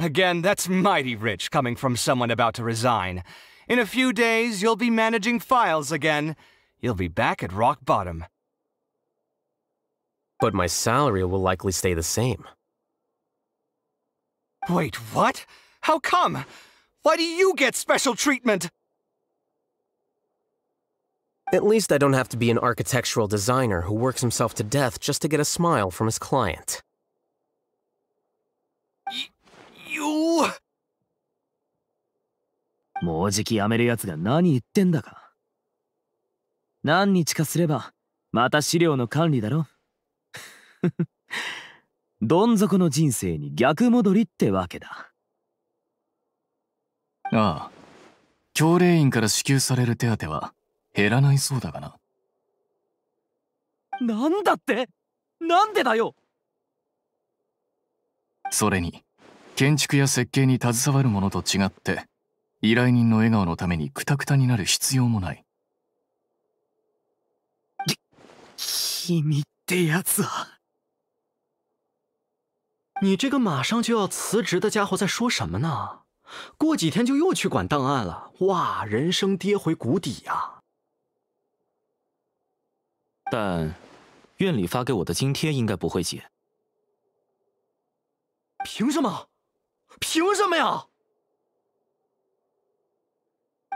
Again, that's mighty rich coming from someone about to resign. In a few days, you'll be managing files again. You'll be back at rock bottom. But my salary will likely stay the same. Wait, what? How come? Why do you get special treatment? At least I don't have to be an architectural designer who works himself to death just to get a smile from his client. もうじきやめるやつが何言ってんだか何日かすればまた資料の管理だろ どん底の人生に逆戻りってわけだああ教令員から支給される手当は減らないそうだがななんだってなんでだよそれに建築や設計に携わるものと違って依頼人の笑のためにクタクタになる必要もない。你，你这个马上就要辞职的家伙，在说什么呢？过几天就又去管档案了，哇！人生跌回谷底呀！但，院里发给我的津贴应该不会減。凭什么？凭什么呀？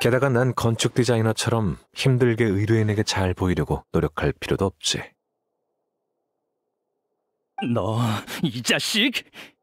게다가 난 건축 디자이너처럼 힘들게 의뢰인에게 잘 보이려고 노력할 필요도 없지. 너 이 자식!